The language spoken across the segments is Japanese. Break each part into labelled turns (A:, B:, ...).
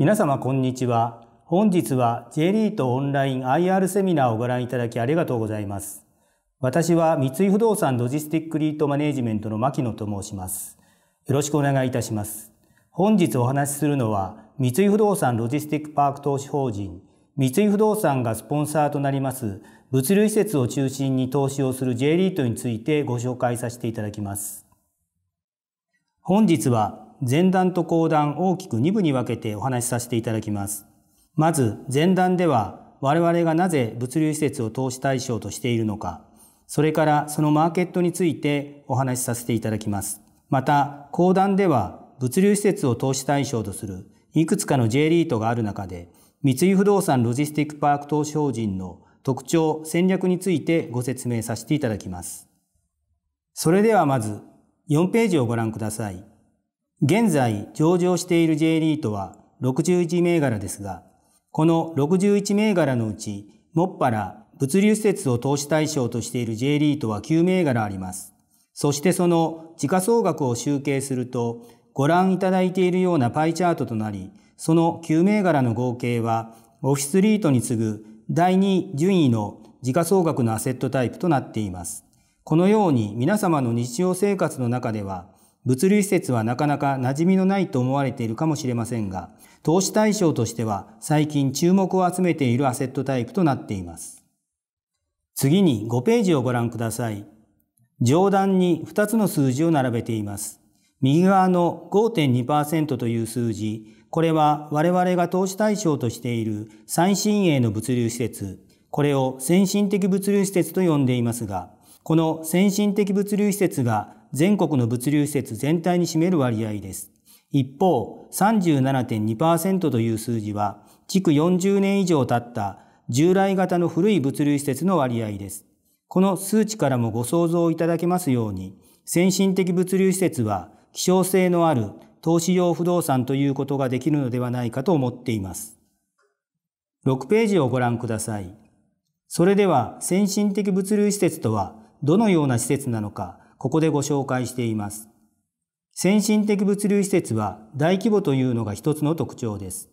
A: 皆様こんにちは。本日は J リートオンライン IR セミナーをご覧いただきありがとうございます。私は三井不動産ロジスティックリートマネジメントの牧野と申します。よろしくお願いいたします。本日お話しするのは三井不動産ロジスティックパーク投資法人、三井不動産がスポンサーとなります物流施設を中心に投資をする J リートについてご紹介させていただきます。本日は前段と後段大きく2部に分けてお話しさせていただきます。まず前段では我々がなぜ物流施設を投資対象としているのか、それからそのマーケットについてお話しさせていただきます。また、後段では物流施設を投資対象とするいくつかの J リートがある中で、三井不動産ロジスティックパーク投資法人の特徴、戦略についてご説明させていただきます。それではまず4ページをご覧ください。現在上場している J リートは61銘柄ですが、この61銘柄のうち、もっぱら物流施設を投資対象としている J リートは9銘柄あります。そしてその時価総額を集計すると、ご覧いただいているようなパイチャートとなり、その9銘柄の合計は、オフィスリートに次ぐ第2順位の時価総額のアセットタイプとなっています。このように皆様の日常生活の中では、物流施設はなかなか馴染みのないと思われているかもしれませんが、投資対象としては最近注目を集めているアセットタイプとなっています。次に5ページをご覧ください。上段に2つの数字を並べています。右側の5.2%という数字、これは我々が投資対象としている最新鋭の物流施設、これを先進的物流施設と呼んでいますが、この先進的物流施設が全国の物流施設全体に占める割合です。一方、37.2%という数字は、築40年以上経った従来型の古い物流施設の割合です。この数値からもご想像いただけますように、先進的物流施設は希少性のある投資用不動産ということができるのではないかと思っています。6ページをご覧ください。それでは先進的物流施設とはどのような施設なのかここでご紹介しています。先進的物流施設は大規模というのが一つの特徴です。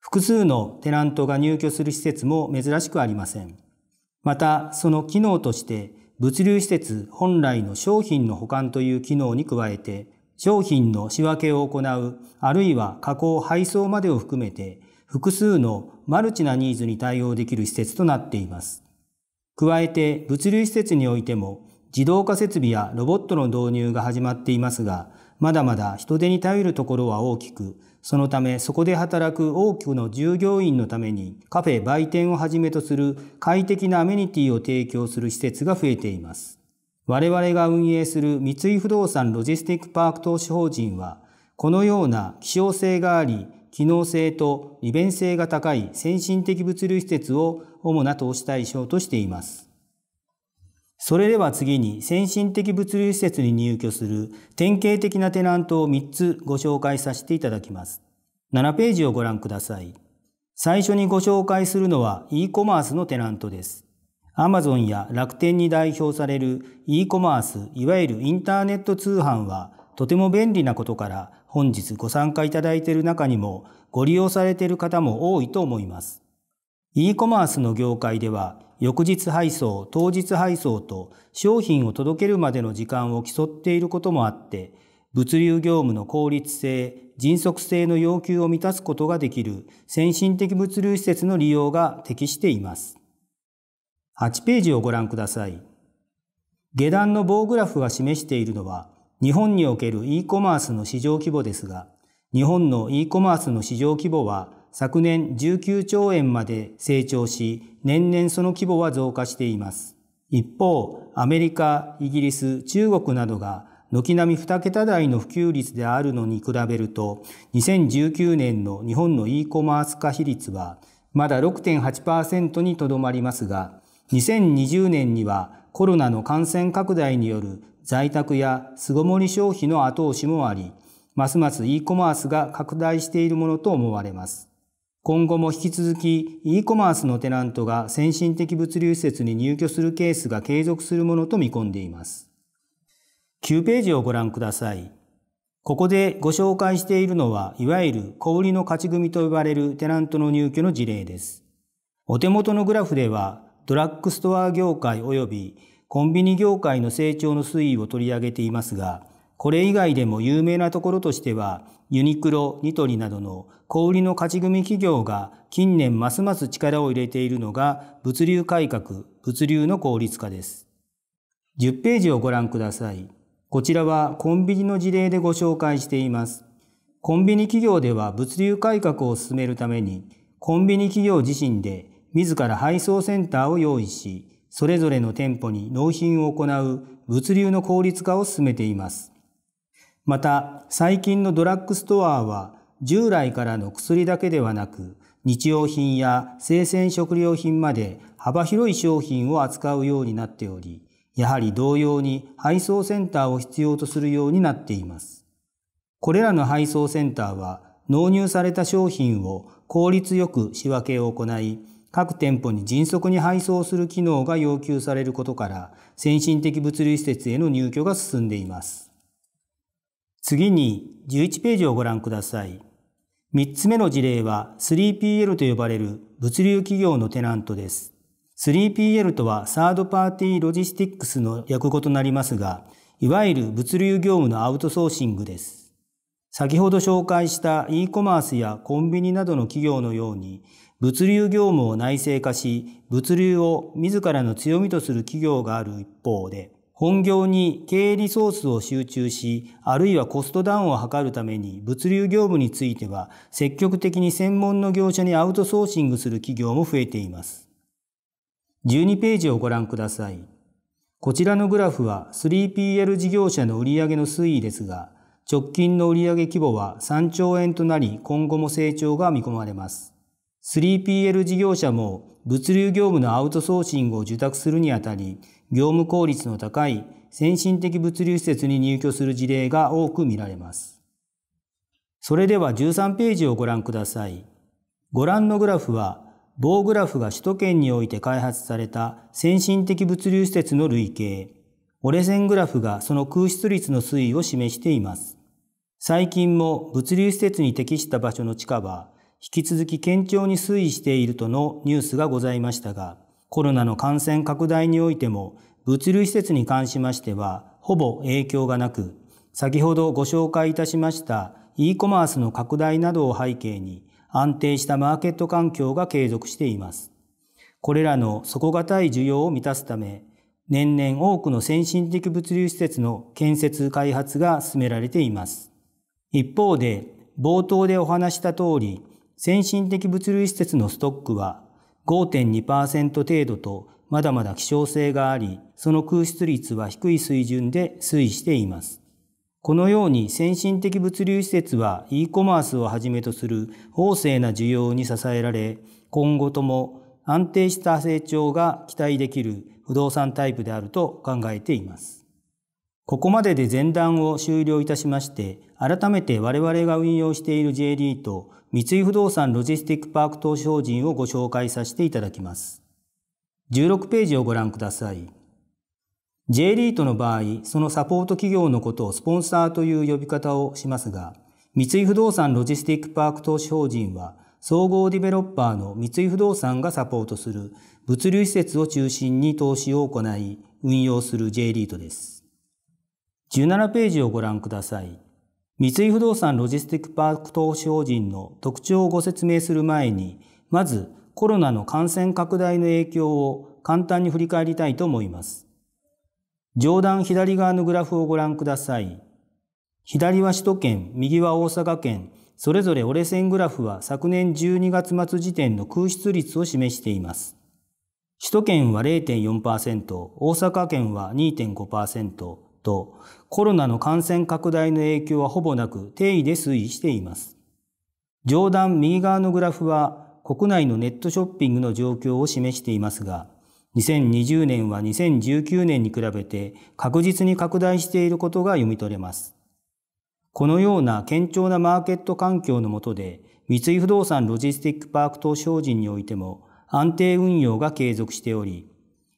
A: 複数のテナントが入居する施設も珍しくありません。また、その機能として物流施設本来の商品の保管という機能に加えて、商品の仕分けを行う、あるいは加工・配送までを含めて、複数のマルチなニーズに対応できる施設となっています。加えて物流施設においても自動化設備やロボットの導入が始まっていますが、まだまだ人手に頼るところは大きく、そのためそこで働く多くの従業員のためにカフェ売店をはじめとする快適なアメニティを提供する施設が増えています。我々が運営する三井不動産ロジスティックパーク投資法人は、このような希少性があり、機能性と利便性が高い先進的物流施設を主な投資対象としています。それでは次に先進的物流施設に入居する典型的なテナントを3つご紹介させていただきます。7ページをご覧ください。最初にご紹介するのは e コマースのテナントです。アマゾンや楽天に代表される e コマース、いわゆるインターネット通販はとても便利なことから本日ご参加いただいている中にもご利用されている方も多いと思います。e コマースの業界では翌日配送、当日配送と商品を届けるまでの時間を競っていることもあって物流業務の効率性、迅速性の要求を満たすことができる先進的物流施設の利用が適しています。8ページをご覧ください。下段の棒グラフが示しているのは日本における e コマースの市場規模ですが、日本の e コマースの市場規模は昨年19兆円まで成長し、年々その規模は増加しています。一方、アメリカ、イギリス、中国などが軒並み2桁台の普及率であるのに比べると、2019年の日本の e コマース化比率はまだ6.8%にとどまりますが、2020年にはコロナの感染拡大による在宅や巣ごもり消費の後押しもあり、ますます e コマースが拡大しているものと思われます。今後も引き続き e コマースのテナントが先進的物流施設に入居するケースが継続するものと見込んでいます。9ページをご覧ください。ここでご紹介しているのは、いわゆる小売りの勝ち組と呼ばれるテナントの入居の事例です。お手元のグラフでは、ドラッグストア業界及びコンビニ業界の成長の推移を取り上げていますが、これ以外でも有名なところとしては、ユニクロ、ニトリなどの小売りの勝ち組企業が近年ますます力を入れているのが物流改革、物流の効率化です。10ページをご覧ください。こちらはコンビニの事例でご紹介しています。コンビニ企業では物流改革を進めるために、コンビニ企業自身で自ら配送センターを用意し、それぞれの店舗に納品を行う物流の効率化を進めています。また最近のドラッグストアは従来からの薬だけではなく日用品や生鮮食料品まで幅広い商品を扱うようになっておりやはり同様に配送センターを必要とするようになっていますこれらの配送センターは納入された商品を効率よく仕分けを行い各店舗に迅速に配送する機能が要求されることから先進的物流施設への入居が進んでいます次に11ページをご覧ください。3つ目の事例は 3PL と呼ばれる物流企業のテナントです。3PL とはサードパーティーロジスティックスの略語となりますが、いわゆる物流業務のアウトソーシングです。先ほど紹介した e コマースやコンビニなどの企業のように、物流業務を内製化し、物流を自らの強みとする企業がある一方で、本業に経営リソースを集中し、あるいはコストダウンを図るために物流業務については積極的に専門の業者にアウトソーシングする企業も増えています。12ページをご覧ください。こちらのグラフは 3PL 事業者の売上の推移ですが、直近の売上規模は3兆円となり、今後も成長が見込まれます。3PL 事業者も物流業務のアウトソーシングを受託するにあたり、業務効率の高い先進的物流施設に入居する事例が多く見られます。それでは13ページをご覧ください。ご覧のグラフは、棒グラフが首都圏において開発された先進的物流施設の類型、折れ線グラフがその空室率の推移を示しています。最近も物流施設に適した場所の地下は、引き続き堅調に推移しているとのニュースがございましたが、コロナの感染拡大においても、物流施設に関しましては、ほぼ影響がなく、先ほどご紹介いたしました e コマースの拡大などを背景に、安定したマーケット環境が継続しています。これらの底堅い需要を満たすため、年々多くの先進的物流施設の建設開発が進められています。一方で、冒頭でお話した通り、先進的物流施設のストックは5.2%程度とまだまだ希少性があり、その空室率は低い水準で推移しています。このように先進的物流施設は e コマースをはじめとする旺盛な需要に支えられ、今後とも安定した成長が期待できる不動産タイプであると考えています。ここまでで前段を終了いたしまして、改めて我々が運用している JD と三井不動産ロジスティックパーク投資法人をご紹介させていただきます。16ページをご覧ください。J リートの場合、そのサポート企業のことをスポンサーという呼び方をしますが、三井不動産ロジスティックパーク投資法人は、総合ディベロッパーの三井不動産がサポートする物流施設を中心に投資を行い、運用する J リートです。17ページをご覧ください。三井不動産ロジスティックパーク投資法人の特徴をご説明する前に、まずコロナの感染拡大の影響を簡単に振り返りたいと思います。上段左側のグラフをご覧ください。左は首都圏、右は大阪県、それぞれ折れ線グラフは昨年12月末時点の空室率を示しています。首都圏は0.4%、大阪県は2.5%、と、コロナの感染拡大の影響はほぼなく定位で推移しています。上段右側のグラフは国内のネットショッピングの状況を示していますが、2020年は2019年に比べて確実に拡大していることが読み取れます。このような堅調なマーケット環境の下で、三井不動産ロジスティックパーク投資法人においても安定運用が継続しており、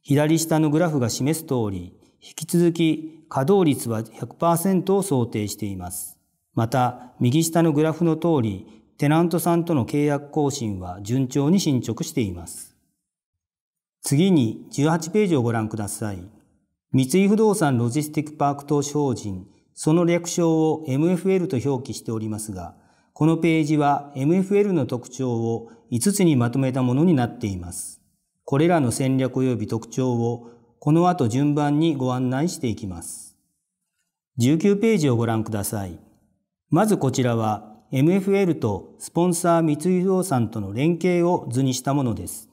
A: 左下のグラフが示す通り、引き続き稼働率は100%を想定しています。また、右下のグラフの通り、テナントさんとの契約更新は順調に進捗しています。次に18ページをご覧ください。三井不動産ロジスティックパーク投資法人、その略称を MFL と表記しておりますが、このページは MFL の特徴を5つにまとめたものになっています。これらの戦略及び特徴をこの後順番にご案内していきます。19ページをご覧ください。まずこちらは MFL とスポンサー三井不動産との連携を図にしたものです。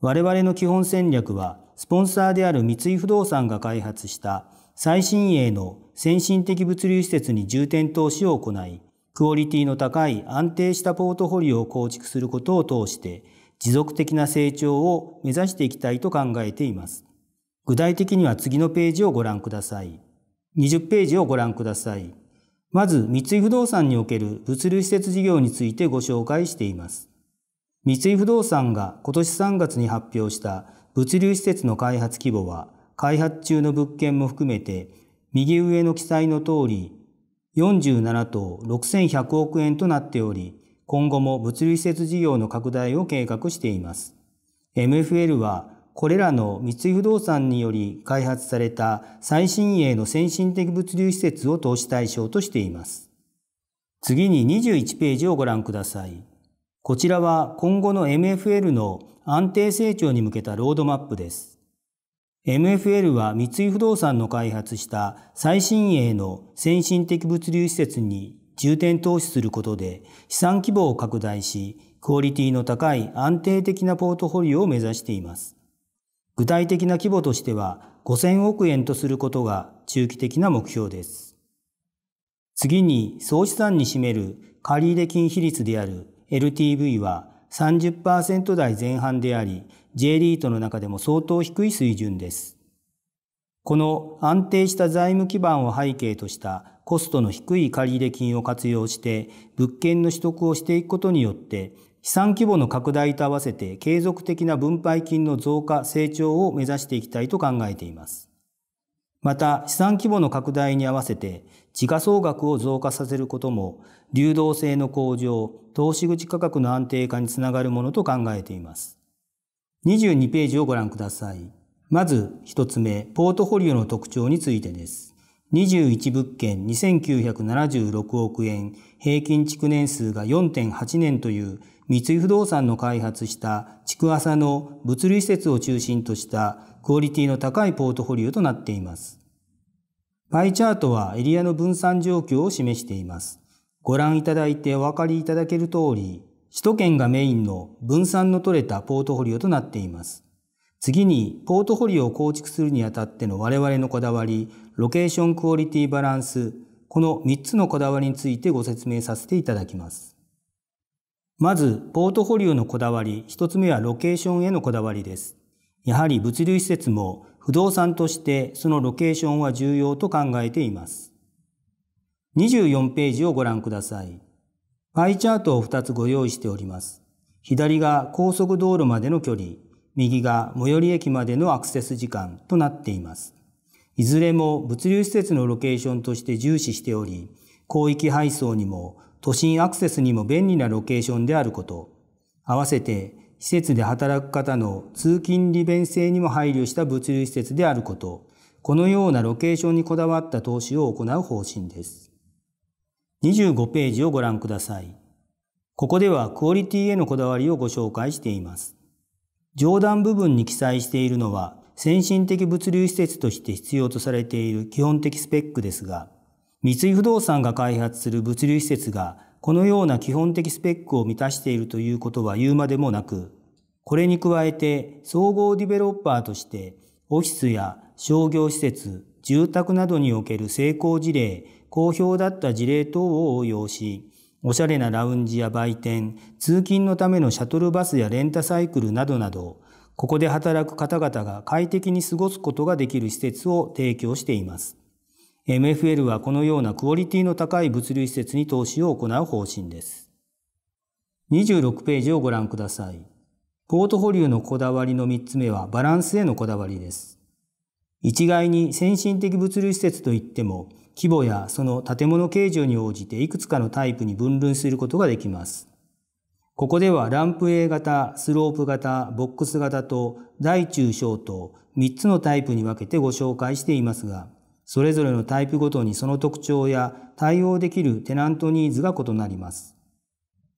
A: 我々の基本戦略は、スポンサーである三井不動産が開発した最新鋭の先進的物流施設に重点投資を行い、クオリティの高い安定したポートフォリオを構築することを通して、持続的な成長を目指していきたいと考えています。具体的には次のページをご覧ください。20ページをご覧ください。まず、三井不動産における物流施設事業についてご紹介しています。三井不動産が今年3月に発表した物流施設の開発規模は、開発中の物件も含めて、右上の記載の通り、47棟6100億円となっており、今後も物流施設事業の拡大を計画しています。MFL はこれらの三井不動産により開発された最新鋭の先進的物流施設を投資対象としています。次に21ページをご覧ください。こちらは今後の MFL の安定成長に向けたロードマップです。MFL は三井不動産の開発した最新鋭の先進的物流施設に重点投資することで資産規模を拡大し、クオリティの高い安定的なポートフォリオを目指しています。具体的な規模としては5000億円とすることが中期的な目標です。次に総資産に占める借入金比率である LTV は30%台前半であり、J リートの中でも相当低い水準です。この安定した財務基盤を背景としたコストの低い借入金を活用して物件の取得をしていくことによって産規模の拡大と合わせて継続的な分配金の増加、成長を目指していきたいと考えています。また、資産規模の拡大に合わせて、時価総額を増加させることも、流動性の向上、投資口価格の安定化につながるものと考えています。22ページをご覧ください。まず、1つ目、ポートフォリオの特徴についてです。21物件2976億円、平均築年数が4.8年という三井不動産の開発した築浅の物流施設を中心としたクオリティの高いポートフォリオとなっています。パイチャートはエリアの分散状況を示しています。ご覧いただいてお分かりいただける通り、首都圏がメインの分散の取れたポートフォリオとなっています。次に、ポートフォリオを構築するにあたっての我々のこだわり、ロケーションクオリティバランス、この3つのこだわりについてご説明させていただきます。まず、ポートフォリオのこだわり、一つ目はロケーションへのこだわりです。やはり物流施設も不動産としてそのロケーションは重要と考えています。24ページをご覧ください。パイチャートを2つご用意しております。左が高速道路までの距離、右が最寄り駅までのアクセス時間となっています。いずれも物流施設のロケーションとして重視しており、広域配送にも都心アクセスにも便利なロケーションであること、合わせて施設で働く方の通勤利便性にも配慮した物流施設であること、このようなロケーションにこだわった投資を行う方針です。25ページをご覧ください。ここではクオリティへのこだわりをご紹介しています。上段部分に記載しているのは先進的物流施設として必要とされている基本的スペックですが、三井不動産が開発する物流施設がこのような基本的スペックを満たしているということは言うまでもなく、これに加えて総合ディベロッパーとしてオフィスや商業施設、住宅などにおける成功事例、好評だった事例等を応用し、おしゃれなラウンジや売店、通勤のためのシャトルバスやレンタサイクルなどなど、ここで働く方々が快適に過ごすことができる施設を提供しています。MFL はこのようなクオリティの高い物流施設に投資を行う方針です。26ページをご覧ください。ポートフォリオのこだわりの3つ目はバランスへのこだわりです。一概に先進的物流施設といっても、規模やその建物形状に応じていくつかのタイプに分類することができます。ここではランプ A 型、スロープ型、ボックス型と大中小と3つのタイプに分けてご紹介していますが、それぞれのタイプごとにその特徴や対応できるテナントニーズが異なります。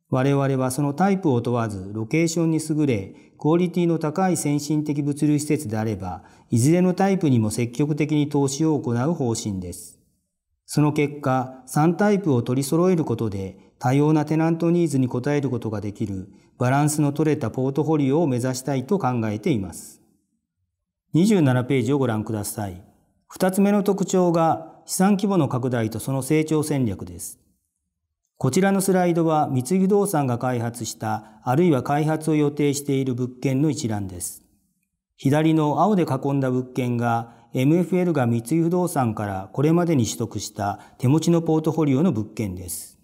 A: 我々はそのタイプを問わずロケーションに優れ、クオリティの高い先進的物流施設であれば、いずれのタイプにも積極的に投資を行う方針です。その結果、3タイプを取り揃えることで、多様なテナントニーズに応えることができる、バランスの取れたポートフォリオを目指したいと考えています。27ページをご覧ください。二つ目の特徴が資産規模の拡大とその成長戦略です。こちらのスライドは三井不動産が開発したあるいは開発を予定している物件の一覧です。左の青で囲んだ物件が MFL が三井不動産からこれまでに取得した手持ちのポートフォリオの物件です。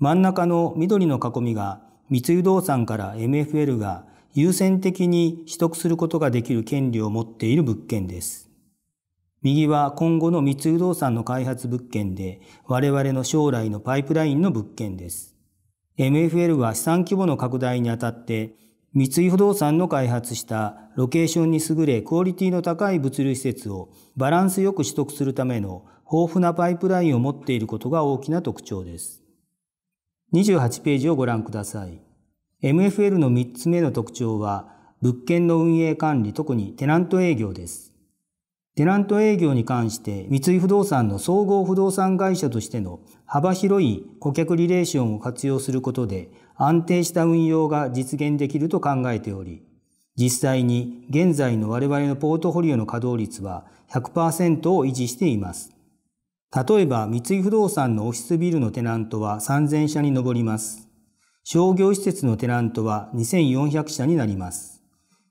A: 真ん中の緑の囲みが三井不動産から MFL が優先的に取得することができる権利を持っている物件です。右は今後の三井不動産の開発物件で、我々の将来のパイプラインの物件です。MFL は資産規模の拡大にあたって、三井不動産の開発したロケーションに優れクオリティの高い物流施設をバランスよく取得するための豊富なパイプラインを持っていることが大きな特徴です。28ページをご覧ください。MFL の3つ目の特徴は、物件の運営管理、特にテナント営業です。テナント営業に関して三井不動産の総合不動産会社としての幅広い顧客リレーションを活用することで安定した運用が実現できると考えており、実際に現在の我々のポートフォリオの稼働率は100%を維持しています。例えば三井不動産のオフィスビルのテナントは3000社に上ります。商業施設のテナントは2400社になります。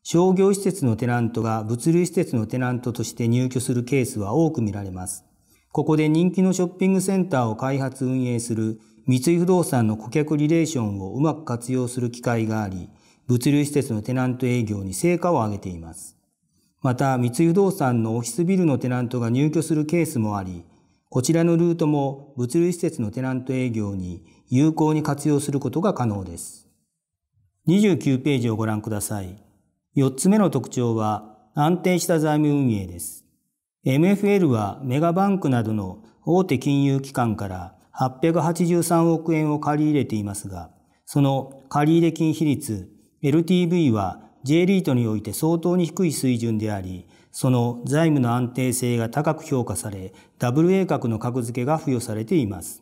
A: 商業施設のテナントが物流施設のテナントとして入居するケースは多く見られます。ここで人気のショッピングセンターを開発運営する三井不動産の顧客リレーションをうまく活用する機会があり、物流施設のテナント営業に成果を上げています。また、三井不動産のオフィスビルのテナントが入居するケースもあり、こちらのルートも物流施設のテナント営業に有効に活用することが可能です。29ページをご覧ください。4つ目の特徴は安定した財務運営です。MFL はメガバンクなどの大手金融機関から883億円を借り入れていますが、その借り入れ金比率 LTV は J リートにおいて相当に低い水準であり、その財務の安定性が高く評価され、WA 格の格付けが付与されています。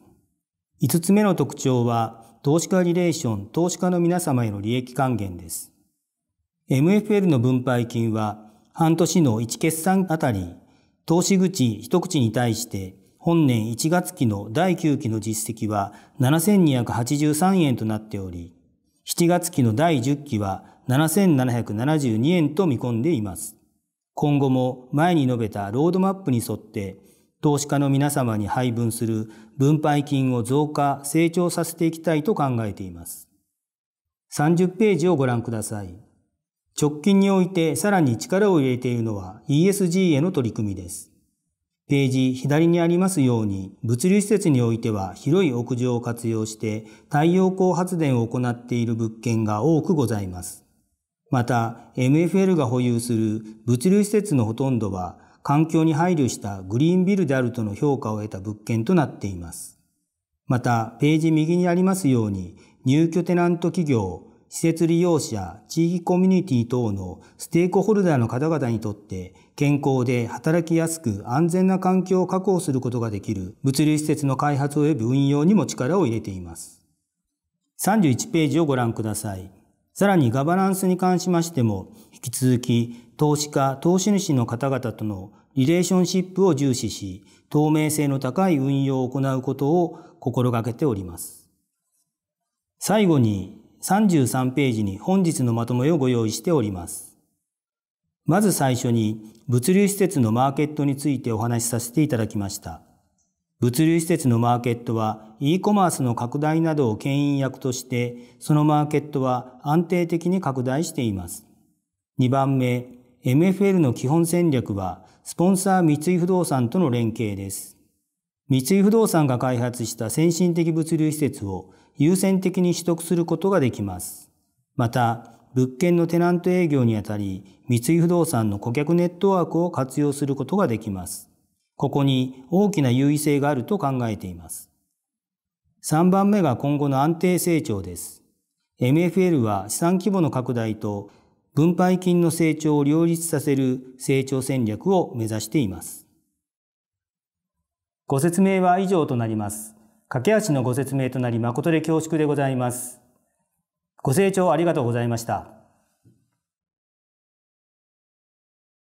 A: 5つ目の特徴は、投資家リレーション、投資家の皆様への利益還元です。MFL の分配金は半年の1決算あたり、投資口一口に対して本年1月期の第9期の実績は7283円となっており、7月期の第10期は7772円と見込んでいます。今後も前に述べたロードマップに沿って投資家の皆様に配分する分配金を増加、成長させていきたいと考えています。30ページをご覧ください。直近においてさらに力を入れているのは ESG への取り組みです。ページ左にありますように、物流施設においては広い屋上を活用して太陽光発電を行っている物件が多くございます。また、MFL が保有する物流施設のほとんどは、環境に配慮したグリーンビルであるとの評価を得た物件となっています。また、ページ右にありますように、入居テナント企業、施設利用者、地域コミュニティ等のステークホルダーの方々にとって健康で働きやすく安全な環境を確保することができる物流施設の開発及び運用にも力を入れています。31ページをご覧ください。さらにガバナンスに関しましても、引き続き投資家、投資主の方々とのリレーションシップを重視し、透明性の高い運用を行うことを心がけております。最後に、33ページに本日のまとめをご用意しております。まず最初に物流施設のマーケットについてお話しさせていただきました。物流施設のマーケットは e コマースの拡大などを牽引役としてそのマーケットは安定的に拡大しています。2番目、MFL の基本戦略はスポンサー三井不動産との連携です。三井不動産が開発した先進的物流施設を優先的に取得することができます。また、物件のテナント営業にあたり、三井不動産の顧客ネットワークを活用することができます。ここに大きな優位性があると考えています。3番目が今後の安定成長です。MFL は資産規模の拡大と分配金の成長を両立させる成長戦略を目指しています。ご説明は以上となります。駆け足のご説明となり誠で恐縮でございます。ご清聴ありがとうございました。